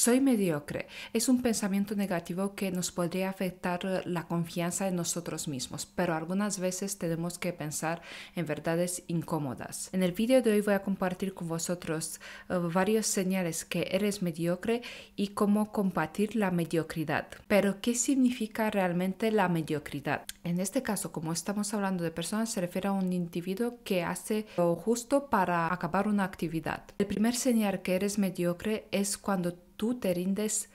soy mediocre. Es un pensamiento negativo que nos podría afectar la confianza en nosotros mismos, pero algunas veces tenemos que pensar en verdades incómodas. En el vídeo de hoy voy a compartir con vosotros eh, varios señales que eres mediocre y cómo combatir la mediocridad. Pero, ¿qué significa realmente la mediocridad? En este caso, como estamos hablando de personas, se refiere a un individuo que hace lo justo para acabar una actividad. El primer señal que eres mediocre es cuando tú te rindes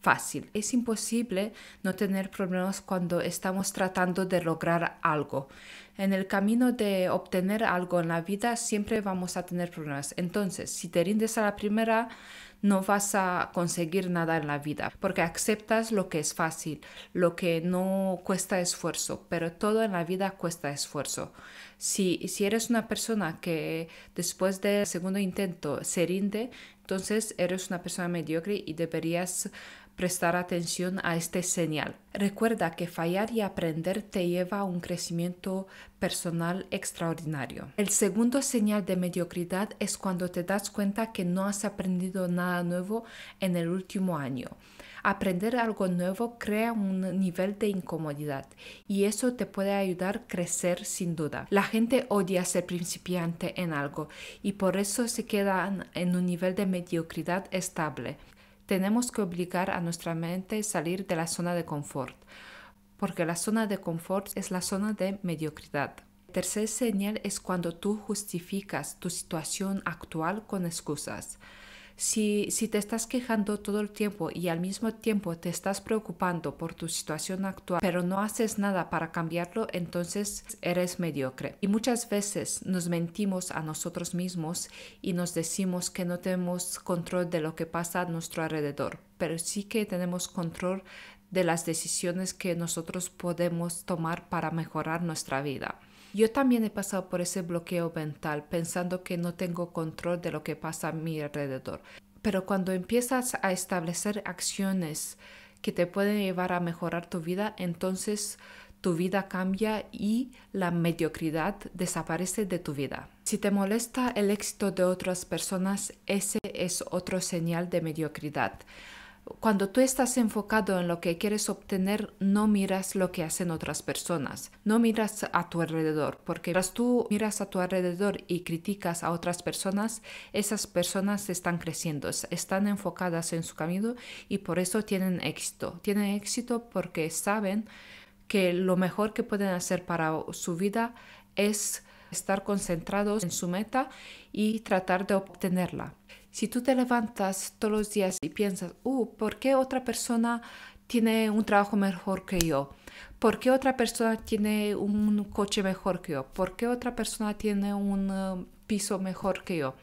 fácil. Es imposible no tener problemas cuando estamos tratando de lograr algo. En el camino de obtener algo en la vida siempre vamos a tener problemas. Entonces, si te rindes a la primera, no vas a conseguir nada en la vida, porque aceptas lo que es fácil, lo que no cuesta esfuerzo, pero todo en la vida cuesta esfuerzo. Si, si eres una persona que después del segundo intento se rinde, entonces eres una persona mediocre y deberías prestar atención a este señal. Recuerda que fallar y aprender te lleva a un crecimiento personal extraordinario. El segundo señal de mediocridad es cuando te das cuenta que no has aprendido nada nuevo en el último año. Aprender algo nuevo crea un nivel de incomodidad y eso te puede ayudar a crecer sin duda. La gente odia ser principiante en algo y por eso se queda en un nivel de mediocridad estable tenemos que obligar a nuestra mente a salir de la zona de confort, porque la zona de confort es la zona de mediocridad. Tercer señal es cuando tú justificas tu situación actual con excusas. Si, te estás quejando todo el tiempo y al mismo tiempo te estás preocupando por tu situación actual, pero no haces nada para cambiarlo, entonces eres mediocre. Y muchas veces nos mentimos a nosotros mismos y nos decimos que no tenemos control de lo que pasa a nuestro alrededor, pero sí que tenemos control de las decisiones que nosotros podemos tomar para mejorar nuestra vida. Yo también he pasado por ese bloqueo mental pensando que no tengo control de lo que pasa a mi alrededor. Pero cuando empiezas a establecer acciones que te pueden llevar a mejorar tu vida, entonces tu vida cambia y la mediocridad desaparece de tu vida. Si te molesta el éxito de otras personas, ese es otro señal de mediocridad. Cuando tú estás enfocado en lo que quieres obtener, no miras lo que hacen otras personas, no miras a tu alrededor, porque mientras tú miras a tu alrededor y criticas a otras personas, esas personas están creciendo, están enfocadas en su camino y por eso tienen éxito. Tienen éxito porque saben que lo mejor que pueden hacer para su vida es estar concentrados en su meta y tratar de obtenerla. Si tú te levantas todos los días y piensas, uh, ¿por qué otra persona tiene un trabajo mejor que yo? ¿Por qué otra persona tiene un coche mejor que yo? ¿Por qué otra persona tiene un eh, piso mejor que yo?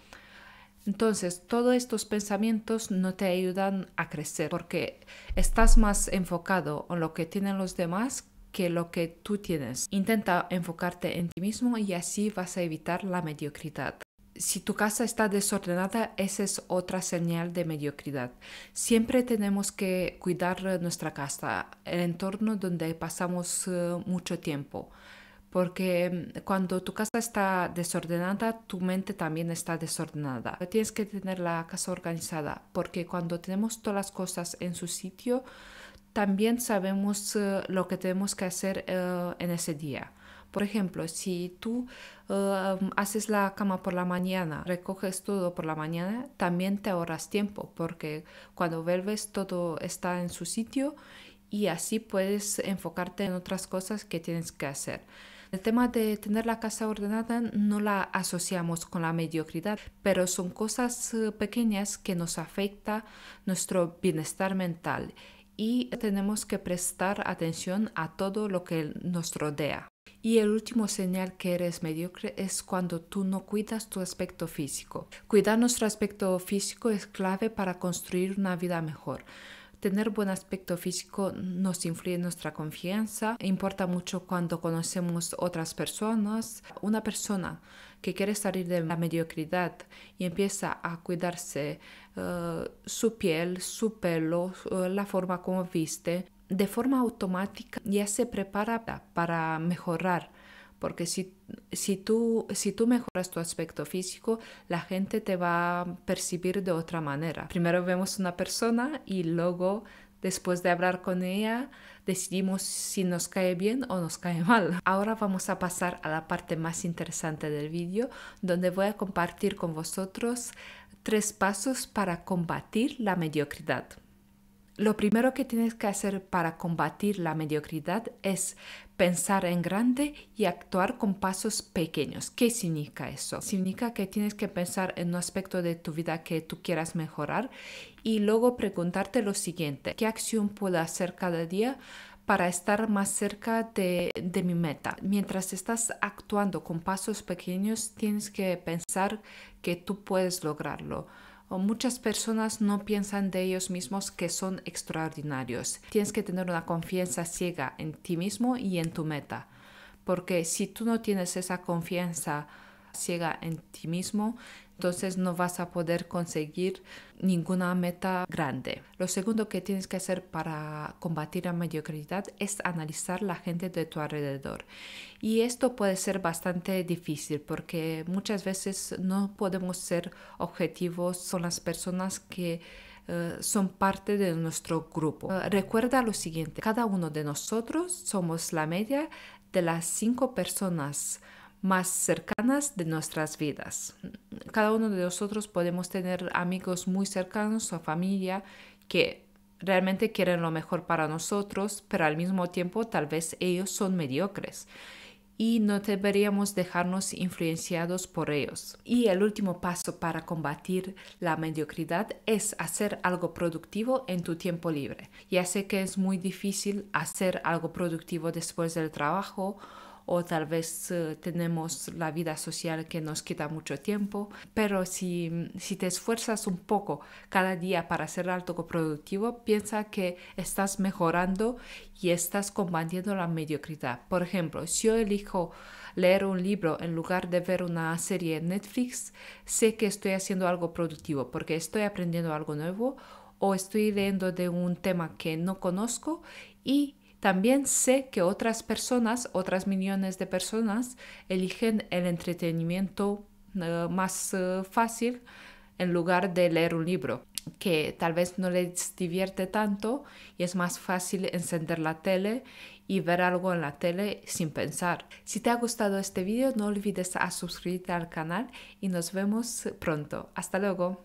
Entonces, todos estos pensamientos no te ayudan a crecer porque estás más enfocado en lo que tienen los demás que lo que tú tienes. Intenta enfocarte en ti mismo y así vas a evitar la mediocridad si tu casa está desordenada, esa es otra señal de mediocridad. Siempre tenemos que cuidar nuestra casa, el entorno donde pasamos eh, mucho tiempo, porque mm, cuando tu casa está desordenada, tu mente también está desordenada. Tienes que tener la casa organizada, porque cuando tenemos todas las cosas en su sitio, también sabemos eh, lo que tenemos que hacer eh, en ese día por ejemplo, si tú eh, haces la cama por la mañana, recoges todo por la mañana, también te ahorras tiempo porque cuando vuelves todo está en su sitio y así puedes enfocarte en otras cosas que tienes que hacer. El tema de tener la casa ordenada no la asociamos con la mediocridad, pero son cosas eh, pequeñas que nos afecta nuestro bienestar mental y tenemos que prestar atención a todo lo que nos rodea. Y el último señal que eres mediocre es cuando tú no cuidas tu aspecto físico. Cuidar nuestro aspecto físico es clave para construir una vida mejor. Tener buen aspecto físico nos influye en nuestra confianza, e importa mucho cuando conocemos otras personas. Una persona que quiere salir de la mediocridad y empieza a cuidarse eh, su piel, su pelo, eh, la forma como viste, de forma automática ya se prepara para mejorar porque si, tú, si tú mejoras tu aspecto físico, la gente te va a percibir de otra manera. Primero vemos una persona y luego Después de hablar con ella, decidimos si nos cae bien o nos cae mal. Ahora vamos a pasar a la parte más interesante del vídeo, donde voy a compartir con vosotros tres pasos para combatir la mediocridad lo primero que tienes que hacer para combatir la mediocridad es pensar en grande y actuar con pasos pequeños. ¿Qué significa eso? Significa que tienes que pensar en un aspecto de tu vida que tú quieras mejorar y luego preguntarte lo siguiente, ¿qué acción puedo hacer cada día? para estar más cerca de, de, mi meta. Mientras estás actuando con pasos pequeños, tienes que pensar que tú puedes lograrlo muchas personas no piensan de ellos mismos que son extraordinarios. Tienes que tener una confianza ciega en ti mismo y en tu meta, porque si tú no tienes esa confianza ciega en ti mismo, entonces no vas a poder conseguir ninguna meta grande. Lo segundo que tienes que hacer para combatir la mediocridad es analizar la gente de tu alrededor. Y esto puede ser bastante difícil porque muchas veces no podemos ser objetivos con las personas que eh, son parte de nuestro grupo. Eh, recuerda lo siguiente, cada uno de nosotros somos la media de las cinco personas más cercanas de nuestras vidas. Cada uno de nosotros podemos tener amigos muy cercanos o familia que realmente quieren lo mejor para nosotros, pero al mismo tiempo tal vez ellos son mediocres y no deberíamos dejarnos influenciados por ellos. Y el último paso para combatir la mediocridad es hacer algo productivo en tu tiempo libre. Ya sé que es muy difícil hacer algo productivo después del trabajo o tal vez eh, tenemos la vida social que nos quita mucho tiempo, pero si, si te esfuerzas un poco cada día para ser algo productivo, piensa que estás mejorando y estás combatiendo la mediocridad. Por ejemplo, si yo elijo leer un libro en lugar de ver una serie en Netflix, sé que estoy haciendo algo productivo porque estoy aprendiendo algo nuevo o estoy leyendo de un tema que no conozco y también sé que otras personas, otras millones de personas, eligen el entretenimiento eh, más eh, fácil en lugar de leer un libro que tal vez no les divierte tanto y es más fácil encender la tele y ver algo en la tele sin pensar. Si te ha gustado este vídeo no olvides a suscribirte al canal y nos vemos pronto. Hasta luego.